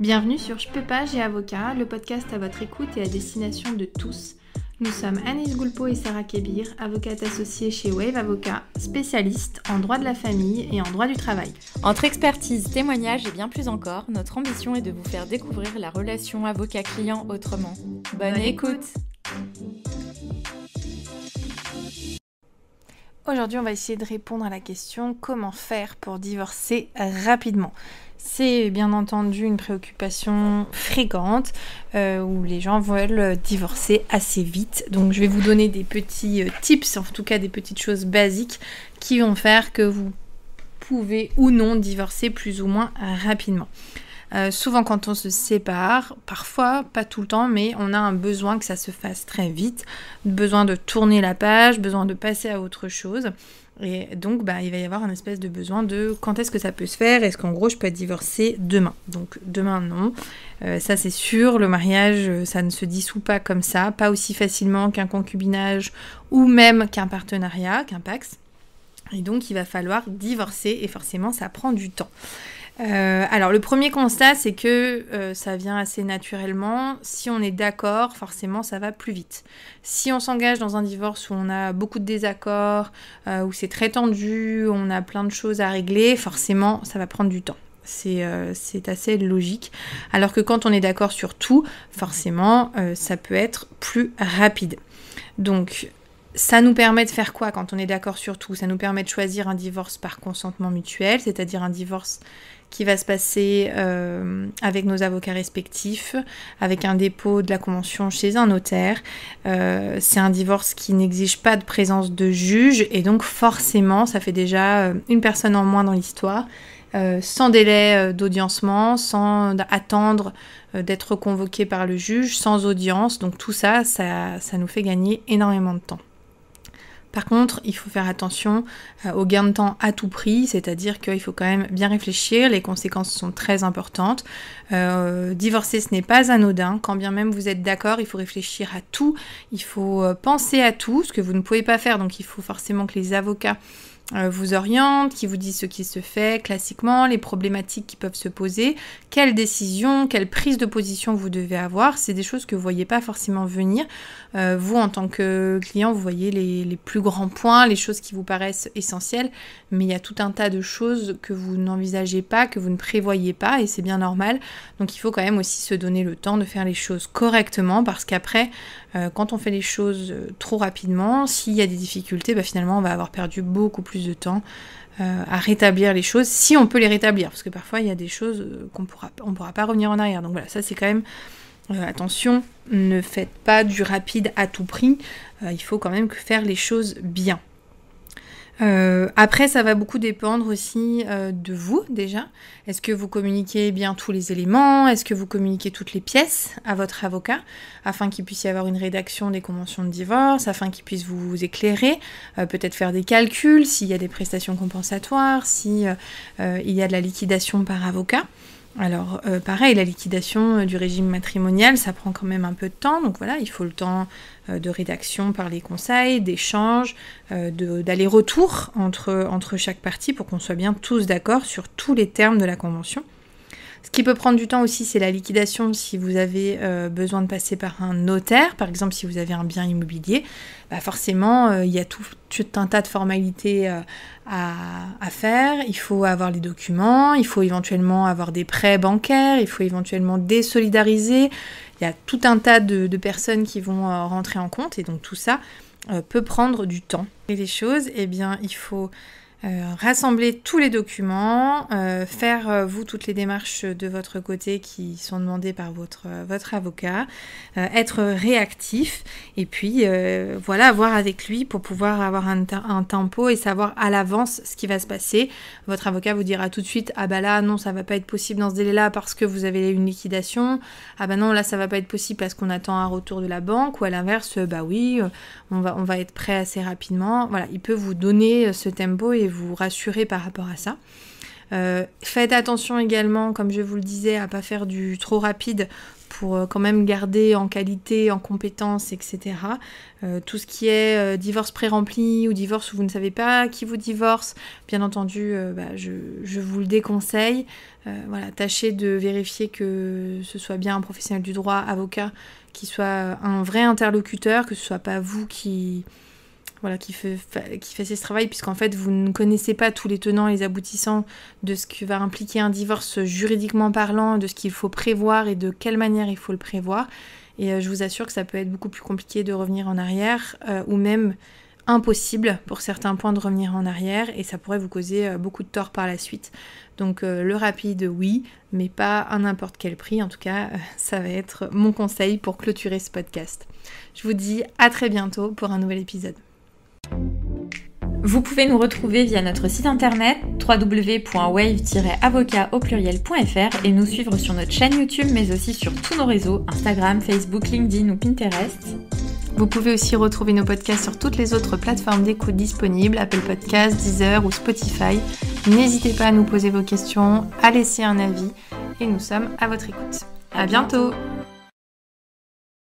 Bienvenue sur Je peux pas, j'ai avocat, le podcast à votre écoute et à destination de tous. Nous sommes Anis Goulpeau et Sarah Kébir, avocates associées chez Wave Avocat, spécialistes en droit de la famille et en droit du travail. Entre expertise, témoignage et bien plus encore, notre ambition est de vous faire découvrir la relation avocat-client autrement. Bonne, écoute. Aujourd'hui, on va essayer de répondre à la question comment faire pour divorcer rapidement. C'est bien entendu une préoccupation fréquente euh, où les gens veulent divorcer assez vite. Donc je vais vous donner des petits euh, tips, en tout cas des petites choses basiques qui vont faire que vous pouvez ou non divorcer plus ou moins rapidement. Euh, souvent quand on se sépare, parfois, pas tout le temps, mais on a un besoin que ça se fasse très vite, besoin de tourner la page, besoin de passer à autre chose. Et donc, bah, il va y avoir un espèce de besoin de quand est-ce que ça peut se faire Est-ce qu'en gros, je peux divorcer demain Donc, demain, non. Euh, ça, c'est sûr. Le mariage, euh, ça ne se dissout pas comme ça, pas aussi facilement qu'un concubinage ou même qu'un partenariat, qu'un pax. Et donc, il va falloir divorcer et forcément, ça prend du temps. Euh, alors le premier constat, c'est que euh, ça vient assez naturellement. Si on est d'accord, forcément, ça va plus vite. Si on s'engage dans un divorce où on a beaucoup de désaccords, euh, où c'est très tendu, on a plein de choses à régler, forcément, ça va prendre du temps. C'est assez logique. Alors que quand on est d'accord sur tout, forcément, ça peut être plus rapide. Donc, ça nous permet de faire quoi quand on est d'accord sur tout Ça nous permet de choisir un divorce par consentement mutuel, c'est-à-dire un divorce qui va se passer euh, avec nos avocats respectifs, avec un dépôt de la convention chez un notaire. Euh, c'est un divorce qui n'exige pas de présence de juge et donc forcément ça fait déjà euh, une personne en moins dans l'histoire. sans délai d'audiencement, sans attendre d'être convoqué par le juge, sans audience. Donc tout ça, ça, ça nous fait gagner énormément de temps. Par contre, il faut faire attention euh, au gain de temps à tout prix, c'est-à-dire qu'il faut quand même bien réfléchir, les conséquences sont très importantes. Euh, divorcer, ce n'est pas anodin, quand bien même vous êtes d'accord, il faut réfléchir à tout, il faut euh, penser à tout, ce que vous ne pouvez pas faire, donc il faut forcément que les avocats euh, vous oriente, qui vous dit ce qui se fait classiquement, les problématiques qui peuvent se poser, quelles décisions, quelles prises de position vous devez avoir. C'est des choses que vous ne voyez pas forcément venir. Euh, vous, en tant que client, vous voyez les, plus grands points, les choses qui vous paraissent essentielles, mais il y a tout un tas de choses que vous n'envisagez pas, que vous ne prévoyez pas, et c'est bien normal. Donc il faut quand même aussi se donner le temps de faire les choses correctement, parce qu'après, euh, quand on fait les choses trop rapidement, s'il y a des difficultés, bah, finalement, on va avoir perdu beaucoup plus de temps euh, à rétablir les choses, si on peut les rétablir, parce que parfois il y a des choses euh, qu'on pourra, on pourra pas revenir en arrière. Donc voilà, ça c'est quand même... Euh, attention, ne faites pas du rapide à tout prix, il faut quand même faire les choses bien. Euh, après, ça va beaucoup dépendre aussi euh, de vous déjà. Est-ce que vous communiquez bien tous les éléments Est-ce que vous communiquez toutes les pièces à votre avocat afin qu'il puisse y avoir une rédaction des conventions de divorce, afin qu'il puisse vous éclairer, euh, peut-être faire des calculs s'il y a des prestations compensatoires, s'il si, il y a de la liquidation par avocat alors, euh, pareil, la liquidation euh, du régime matrimonial, ça prend quand même un peu de temps. Donc voilà, il faut le temps euh, de rédaction par les conseils, d'échanges, d'aller-retour entre chaque partie pour qu'on soit bien tous d'accord sur tous les termes de la convention. Ce qui peut prendre du temps aussi, c'est la liquidation si vous avez euh, besoin de passer par un notaire. Par exemple, si vous avez un bien immobilier, bah, forcément, euh, il y a tout, un tas de formalités euh, à, faire. Il faut avoir les documents, il faut éventuellement avoir des prêts bancaires, il faut éventuellement désolidariser. Il y a tout un tas de, de personnes qui vont rentrer en compte et donc tout ça peut prendre du temps. Et les choses, eh bien, il faut euh, rassembler tous les documents, euh, faire euh, vous toutes les démarches de votre côté qui sont demandées par votre, votre avocat, être réactif et puis voilà, voir avec lui pour pouvoir avoir un, un tempo et savoir à l'avance ce qui va se passer. Votre avocat vous dira tout de suite Ah bah là, non, ça va pas être possible dans ce délai-là parce que vous avez une liquidation. Ah bah non, là, ça va pas être possible parce qu'on attend un retour de la banque ou à l'inverse, bah oui, on va, on va être prêt assez rapidement. Voilà, il peut vous donner ce tempo et vous rassurer par rapport à ça. Euh, faites attention également, comme je vous le disais, à pas faire du trop rapide pour euh, quand même garder en qualité, en compétence, etc. Euh, tout ce qui est divorce pré-rempli ou divorce où vous ne savez pas qui vous divorce, bien entendu, bah, je, je, vous le déconseille. voilà, tâchez de vérifier que ce soit bien un professionnel du droit, avocat, qui soit un vrai interlocuteur, que ce soit pas vous qui, voilà, qui fait, qui fait ce travail, puisqu'en fait, vous ne connaissez pas tous les tenants et les aboutissants de ce que va impliquer un divorce juridiquement parlant, de ce qu'il faut prévoir et de quelle manière il faut le prévoir. Et euh, je vous assure que ça peut être beaucoup plus compliqué de revenir en arrière, euh, ou même impossible pour certains points de revenir en arrière, et ça pourrait vous causer euh, beaucoup de tort par la suite. Donc le rapide, oui, mais pas à n'importe quel prix. En tout cas, ça va être mon conseil pour clôturer ce podcast. Je vous dis à très bientôt pour un nouvel épisode. Vous pouvez nous retrouver via notre site internet www.wave-avocat au pluriel.fr et nous suivre sur notre chaîne YouTube mais aussi sur tous nos réseaux Instagram, Facebook, LinkedIn ou Pinterest. Vous pouvez aussi retrouver nos podcasts sur toutes les autres plateformes d'écoute disponibles, Apple Podcasts, Deezer ou Spotify. N'hésitez pas à nous poser vos questions, à laisser un avis et nous sommes à votre écoute. À bientôt.